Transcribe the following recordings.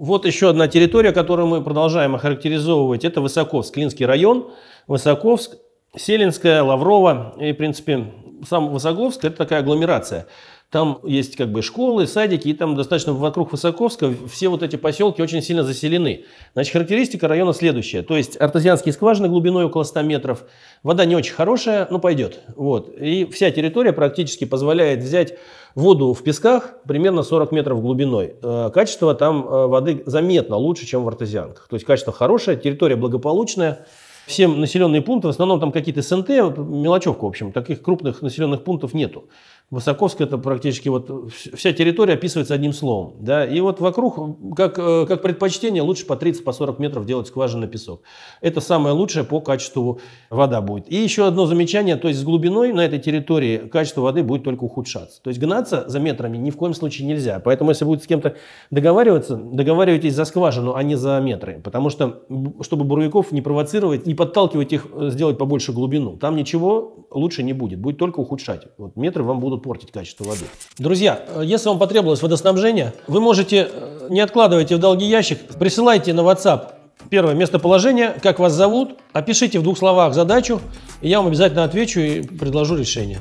Вот еще одна территория, которую мы продолжаем охарактеризовывать, это Высоковск, Клинский район, Высоковск, Селинская, Лаврова и, в принципе, сам Высоковск – это такая агломерация. Там есть как бы школы, садики, и там достаточно вокруг Высоковска все вот эти поселки очень сильно заселены. Значит, характеристика района следующая. То есть артезианские скважины глубиной около 100 метров, вода не очень хорошая, но пойдет. Вот. И вся территория практически позволяет взять воду в песках примерно 40 метров глубиной. Э, качество там э, воды заметно лучше, чем в артезианках. То есть качество хорошее, территория благополучная все населенные пункты, в основном там какие-то СНТ, мелочевка, в общем, таких крупных населенных пунктов нету. Высоковск это практически вот вся территория описывается одним словом. Да? И вот вокруг, как, э, как предпочтение, лучше по 30-40 по метров делать скважины на песок. Это самое лучшее по качеству вода будет. И еще одно замечание, то есть с глубиной на этой территории качество воды будет только ухудшаться. То есть гнаться за метрами ни в коем случае нельзя. Поэтому если будет с кем-то договариваться, договаривайтесь за скважину, а не за метры. Потому что, чтобы буровиков не провоцировать, не подталкивать их э, сделать побольше глубину. Там ничего лучше не будет, будет только ухудшать. Вот метры вам будут портить качество воды. Друзья, э, если вам потребовалось водоснабжение, вы можете, э, не откладывайте в долгий ящик, присылайте на WhatsApp Первое местоположение, как вас зовут, опишите в двух словах задачу, и я вам обязательно отвечу и предложу решение.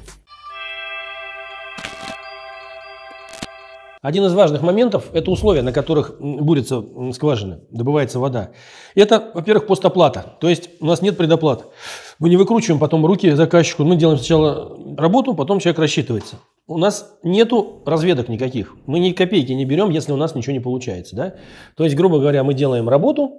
Один из важных моментов – это условия, на которых бурятся скважины, добывается вода. Это, во-первых, постоплата, то есть у нас нет предоплат. Мы не выкручиваем потом руки заказчику, мы делаем сначала работу, потом человек рассчитывается. У нас нету разведок никаких. Мы ни копейки не берем, если у нас ничего не получается. Да? То есть, грубо говоря, мы делаем работу,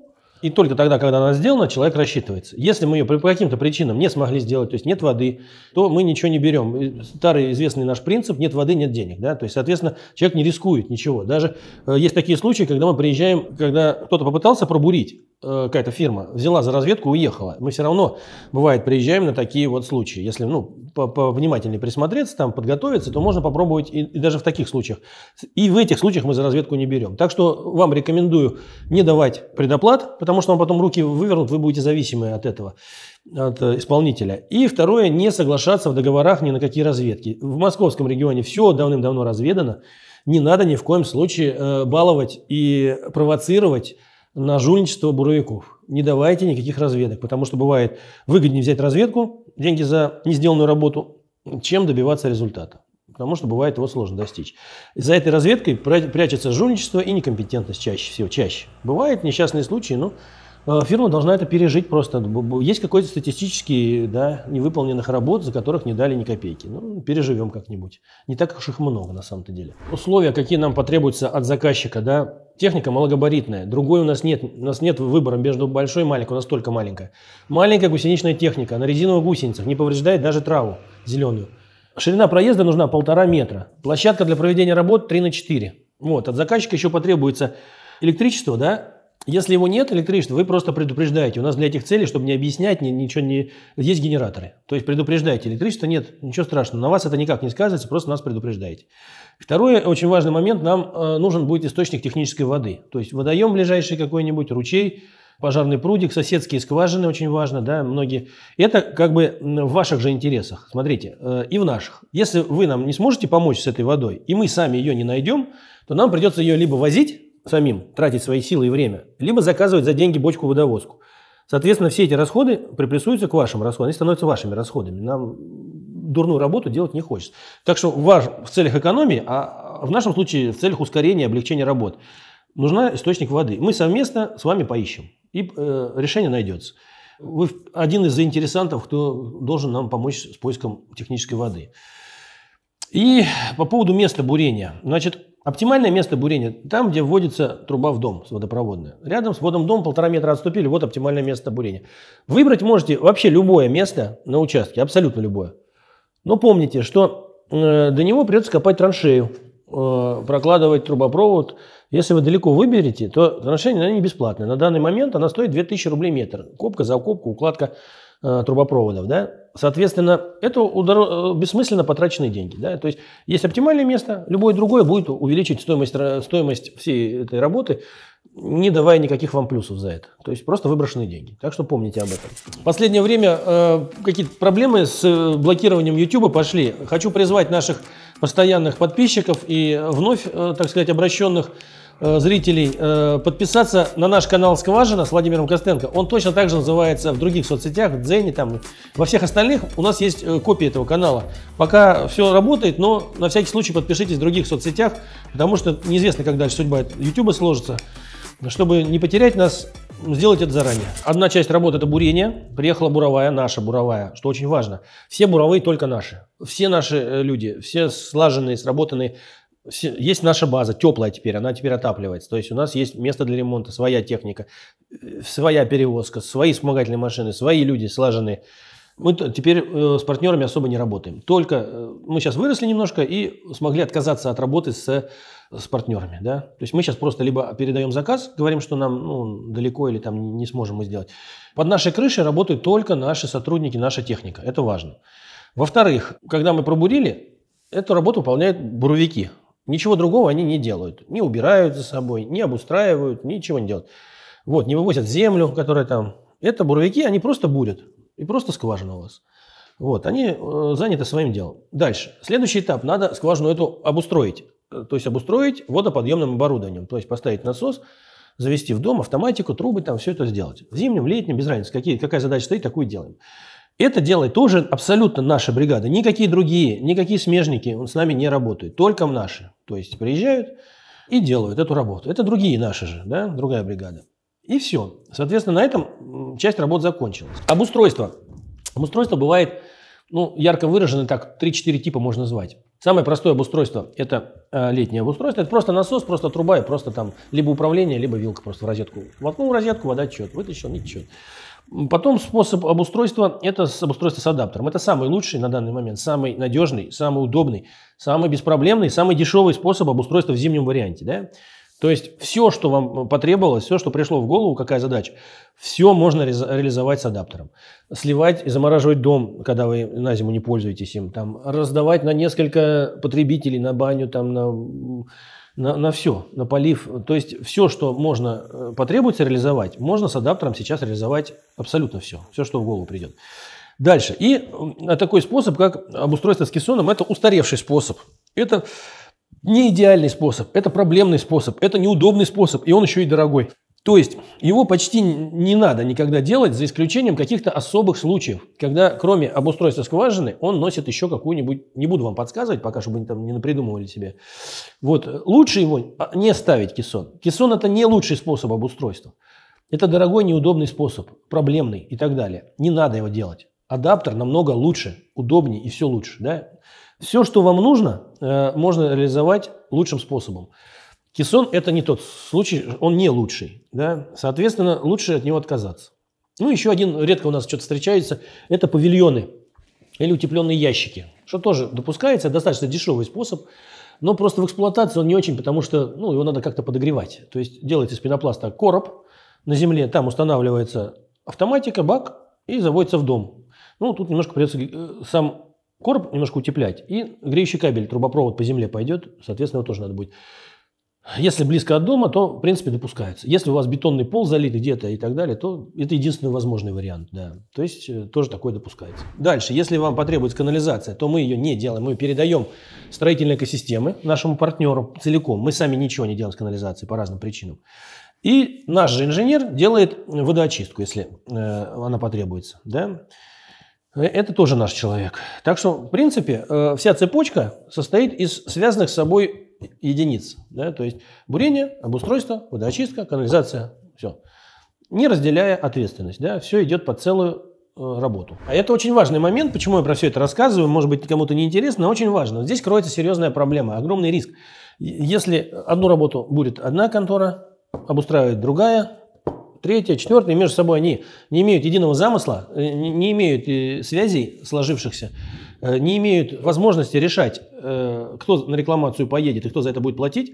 и только тогда, когда она сделана, человек рассчитывается. Если мы ее по каким-то причинам не смогли сделать, то есть нет воды, то мы ничего не берем. Старый известный наш принцип – нет воды, нет денег. Да? То есть, соответственно, человек не рискует ничего. Даже э, есть такие случаи, когда мы приезжаем, когда кто-то попытался пробурить, Э, какая-то фирма взяла за разведку и уехала. Мы все равно, бывает, приезжаем на такие вот случаи. Если ну, внимательнее присмотреться, там, подготовиться, то можно попробовать и, и даже в таких случаях. И в этих случаях мы за разведку не берем. Так что вам рекомендую не давать предоплат, потому что вам потом руки вывернут, вы будете зависимы от этого, от э, исполнителя. И второе, не соглашаться в договорах ни на какие разведки. В московском регионе все давным-давно разведано. Не надо ни в коем случае э, баловать и провоцировать на жульничество буровиков. Не давайте никаких разведок, потому что бывает выгоднее взять разведку, деньги за несделанную работу, чем добиваться результата. Потому что бывает его сложно достичь. И за этой разведкой прячется жульничество и некомпетентность чаще всего, чаще. Бывают несчастные случаи, но э, фирма должна это пережить просто. Есть какой-то статистический да, невыполненных работ, за которых не дали ни копейки. Ну, переживем как-нибудь. Не так уж их много на самом-то деле. Условия, какие нам потребуются от заказчика, да, Техника малогабаритная. Другой у нас нет. У нас нет выбора между большой и маленькой. У нас только маленькая. Маленькая гусеничная техника на резиновых гусеницах. Не повреждает даже траву зеленую. Ширина проезда нужна полтора метра. Площадка для проведения работ 3 на 4. Вот. От заказчика еще потребуется электричество, да, если его нет, электричества, вы просто предупреждаете. У нас для этих целей, чтобы не объяснять, ни, ничего не... Есть генераторы. То есть предупреждаете. Электричества нет, ничего страшного. На вас это никак не сказывается, просто нас предупреждаете. Второй очень важный момент. Нам э, нужен будет источник технической воды. То есть водоем ближайший какой-нибудь, ручей, пожарный прудик, соседские скважины очень важно, да, многие. Это как бы в ваших же интересах, смотрите, э, и в наших. Если вы нам не сможете помочь с этой водой, и мы сами ее не найдем, то нам придется ее либо возить, самим тратить свои силы и время, либо заказывать за деньги бочку-водовозку. Соответственно, все эти расходы приплюсуются к вашим расходам, они становятся вашими расходами. Нам дурную работу делать не хочется. Так что ваш, в целях экономии, а в нашем случае в целях ускорения, облегчения работ, нужна источник воды. Мы совместно с вами поищем, и э, решение найдется. Вы один из заинтересантов, кто должен нам помочь с поиском технической воды. И по поводу места бурения. Значит, Оптимальное место бурения – там, где вводится труба в дом водопроводная. Рядом с водом дом полтора метра отступили, вот оптимальное место бурения. Выбрать можете вообще любое место на участке, абсолютно любое. Но помните, что э, до него придется копать траншею, э, прокладывать трубопровод. Если вы далеко выберете, то траншея она не бесплатная. На данный момент она стоит 2000 рублей метр. Копка, за копку, укладка. Э, трубопроводов, да, соответственно, это удор... Э, бессмысленно потраченные деньги. Да? То есть есть оптимальное место, любое другое будет увеличить стоимость, э, стоимость всей этой работы, не давая никаких вам плюсов за это. То есть просто выброшенные деньги. Так что помните об этом. В последнее время э, какие-то проблемы с блокированием YouTube пошли. Хочу призвать наших постоянных подписчиков и вновь, э, так сказать, обращенных Э, зрителей э, подписаться на наш канал «Скважина» с Владимиром Костенко. Он точно так же называется в других соцсетях, в Дзене, там, во всех остальных. У нас есть э, копии этого канала. Пока все работает, но на всякий случай подпишитесь в других соцсетях, потому что неизвестно, как дальше судьба YouTube сложится. Чтобы не потерять нас, сделать это заранее. Одна часть работы – это бурение. Приехала буровая, наша буровая, что очень важно. Все буровые только наши. Все наши люди, все слаженные, сработанные есть наша база, теплая теперь, она теперь отапливается. То есть у нас есть место для ремонта, своя техника, э, своя перевозка, свои вспомогательные машины, свои люди слаженные. Мы теперь э, с партнерами особо не работаем. Только э, мы сейчас выросли немножко и смогли отказаться от работы с, с партнерами. Да? То есть мы сейчас просто либо передаем заказ, говорим, что нам ну, далеко или там не сможем мы сделать. Под нашей крышей работают только наши сотрудники, наша техника. Это важно. Во-вторых, когда мы пробурили, эту работу выполняют буровики. Ничего другого они не делают. Не убирают за собой, не обустраивают, ничего не делают. Вот, не вывозят землю, которая там. Это буровики, они просто бурят. И просто скважина у вас. Вот, они э, заняты своим делом. Дальше. Следующий этап. Надо скважину эту обустроить. Э, то есть обустроить водоподъемным оборудованием. То есть поставить насос, завести в дом автоматику, трубы, там все это сделать. Зимним, летним, без разницы. Какие, какая задача стоит, такую делаем. Это делает тоже абсолютно наша бригада. Никакие другие, никакие смежники с нами не работают. Только в наши. То есть приезжают и делают эту работу. Это другие наши же, да, другая бригада. И все. Соответственно, на этом часть работ закончилась. Обустройство. Обустройство бывает, ну, ярко выражено так, 3-4 типа можно назвать. Самое простое обустройство – это э, летнее обустройство. Это просто насос, просто труба и просто там либо управление, либо вилка просто в розетку. Воткнул в розетку, вода течет, вытащил, не течет. Потом способ обустройства – это обустройство с адаптером. Это самый лучший на данный момент, самый надежный, самый удобный, самый беспроблемный, самый дешевый способ обустройства в зимнем варианте. Да? То есть все, что вам э, потребовалось, все, что пришло в голову, какая задача, все можно ре реализовать с адаптером. Сливать и замораживать дом, когда вы на зиму не пользуетесь им. Там, раздавать на несколько потребителей, на баню, там, на на, на все, на полив. То есть все, что можно э, потребуется реализовать, можно с адаптером сейчас реализовать абсолютно все. Все, что в голову придет. Дальше. И такой способ, как обустройство с кессоном, это устаревший способ. Это не идеальный способ, это проблемный способ, это неудобный способ, и он еще и дорогой. То есть его почти не надо никогда делать, за исключением каких-то особых случаев, когда кроме обустройства скважины он носит еще какую-нибудь, не буду вам подсказывать пока, чтобы они там не напридумывали себе. Вот лучше его а, не ставить кессон. Кессон это не лучший способ обустройства. Это дорогой, неудобный способ, проблемный и так далее. Не надо его делать. Адаптер намного лучше, удобнее и все лучше. Да? Все, что вам нужно, э, можно реализовать лучшим способом. Кисон это не тот случай, он не лучший. Да? Соответственно, лучше от него отказаться. Ну, еще один, редко у нас что-то встречается, это павильоны или утепленные ящики, что тоже допускается, достаточно дешевый способ, но просто в эксплуатации он не очень, потому что ну, его надо как-то подогревать. То есть делается из пенопласта короб на земле, там устанавливается автоматика, бак и заводится в дом. Ну, тут немножко придется э, сам короб немножко утеплять. И греющий кабель, трубопровод по земле пойдет, соответственно, его тоже надо будет если близко от дома, то, в принципе, допускается. Если у вас бетонный пол залит где-то и так далее, то это единственный возможный вариант. Да. То есть э, тоже такое допускается. Дальше, если вам потребуется канализация, то мы ее не делаем. Мы передаем строительные экосистемы нашему партнеру целиком. Мы сами ничего не делаем с канализацией по разным причинам. И наш же инженер делает водоочистку, если э, она потребуется. Да? Э, это тоже наш человек. Так что, в принципе, э, вся цепочка состоит из связанных с собой единиц. Да? То есть бурение, обустройство, водоочистка, канализация, все. Не разделяя ответственность. Да? Все идет по целую э, работу. А это очень важный момент, почему я про все это рассказываю, может быть, кому-то не интересно, но очень важно. Здесь кроется серьезная проблема, огромный риск. Если одну работу будет одна контора, обустраивает другая, третье, четвертое, между собой они не имеют единого замысла, э, не имеют э, связей сложившихся, э, не имеют возможности решать, кто на рекламацию поедет и кто за это будет платить,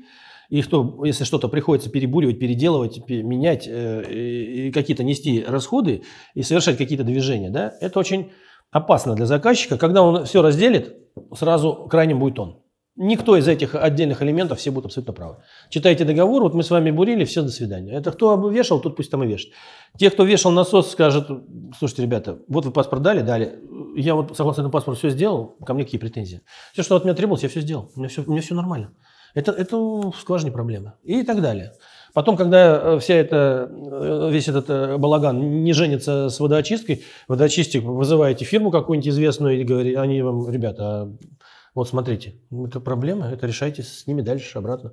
и кто, если что-то приходится перебуривать, переделывать, менять, и какие-то нести расходы и совершать какие-то движения, да, это очень опасно для заказчика. Когда он все разделит, сразу крайним будет он. Никто из этих отдельных элементов, все будут абсолютно правы. Читайте договор, вот мы с вами бурили, все, до свидания. Это кто вешал, тот пусть там и вешает. Те, кто вешал насос, скажут, слушайте, ребята, вот вы паспорт дали, дали, я вот согласно этому паспорту все сделал, ко мне какие претензии? Все, что от меня требовалось, я все сделал, у меня все, у меня все нормально. Это, это в скважине проблема. И так далее. Потом, когда э, вся эта, э, весь этот э, балаган не женится с водоочисткой, водоочистик, вызываете фирму какую-нибудь известную и говорите, они вам, ребята, а вот смотрите, это проблема, это решайте с ними дальше обратно.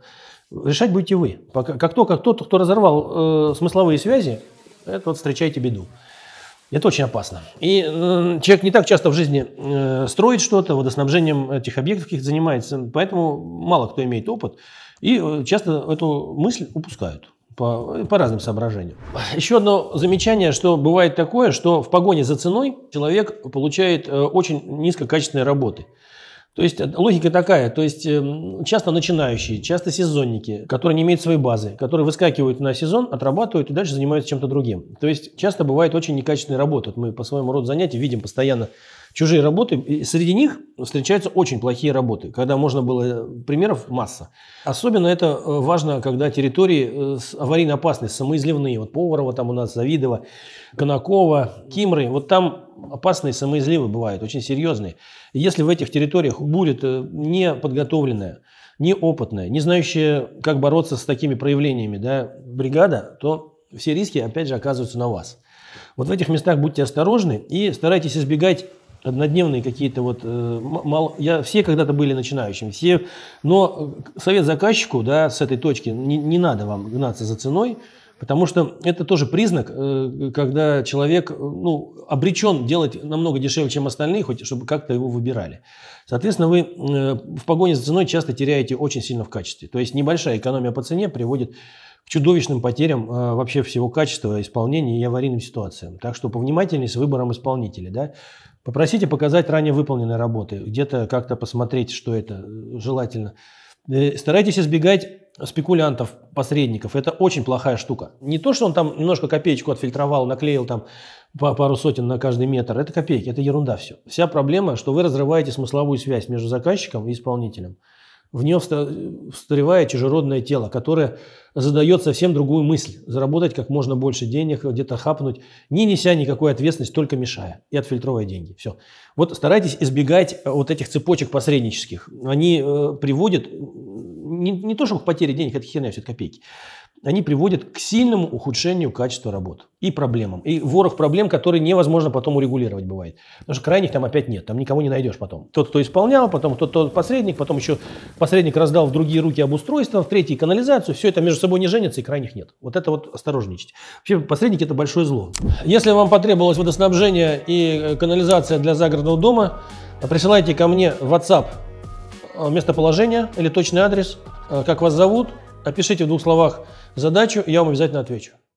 Решать будете вы. Пока, как только кто-то, кто разорвал э, смысловые связи, это вот встречайте беду. Это очень опасно. И э, человек не так часто в жизни э, строит что-то, водоснабжением этих объектов каких-то занимается, поэтому мало кто имеет опыт. И э, часто эту мысль упускают по, по разным соображениям. Еще одно замечание, что бывает такое, что в погоне за ценой человек получает э, очень низкокачественные работы. То есть э, логика такая, то есть эм, часто начинающие, часто сезонники, которые не имеют своей базы, которые выскакивают на сезон, отрабатывают и дальше занимаются чем-то другим. То есть часто бывает очень некачественная работа. Вот мы по своему роду занятий видим постоянно чужие работы. И среди них встречаются очень плохие работы, когда можно было... Э, примеров масса. Особенно это э, важно, когда территории э, аварийно опасные, самоизливные. Вот Поварова там у нас, Завидова, Конакова, Кимры. Вот там опасные самоизливы бывают, очень серьезные. если в этих территориях будет неподготовленная, неопытная, не знающая, как бороться с такими проявлениями да, бригада, то все риски, опять же, оказываются на вас. Вот в этих местах будьте осторожны и старайтесь избегать однодневные какие-то вот, э, мал, я, все когда-то были начинающими, все, но э, совет заказчику, да, с этой точки, не, не надо вам гнаться за ценой, потому что это тоже признак, э, когда человек, ну, обречен делать намного дешевле, чем остальные, хоть чтобы как-то его выбирали. Соответственно, вы в погоне за ценой часто теряете очень сильно в качестве, то есть небольшая экономия по цене приводит к чудовищным потерям э, вообще всего качества исполнения и аварийным ситуациям. Так что повнимательнее с выбором исполнителя, Да? Попросите показать ранее выполненные работы, где-то как-то посмотреть, что это э, желательно. Э, старайтесь избегать спекулянтов, посредников. Это очень плохая штука. Не то, что он там немножко копеечку отфильтровал, наклеил там пару сотен на каждый метр. Это копейки, это ерунда все. Вся проблема, что вы разрываете смысловую связь между заказчиком и исполнителем в нем встревает чужеродное тело, которое задает совсем другую мысль – заработать как можно больше денег, где-то хапнуть, не неся никакой ответственности, только мешая и отфильтровывая деньги. Все. Вот старайтесь избегать э, вот этих цепочек посреднических. Они э, приводят не, не то, чтобы к потере денег, это херня, все это копейки они приводят к сильному ухудшению качества работ и проблемам. И ворох проблем, которые невозможно потом урегулировать бывает. Потому что крайних там опять нет, там никого не найдешь потом. Тот, кто исполнял, потом тот, кто посредник, потом еще посредник раздал в другие руки обустройство, в третьи канализацию, все это между собой не женится и крайних нет. Вот это вот осторожничать. Вообще посредники это большое зло. Если вам потребовалось водоснабжение и э, канализация для загородного дома, присылайте ко мне в WhatsApp э, местоположение или точный адрес, э, как вас зовут, опишите в двух словах, задачу, я вам обязательно отвечу.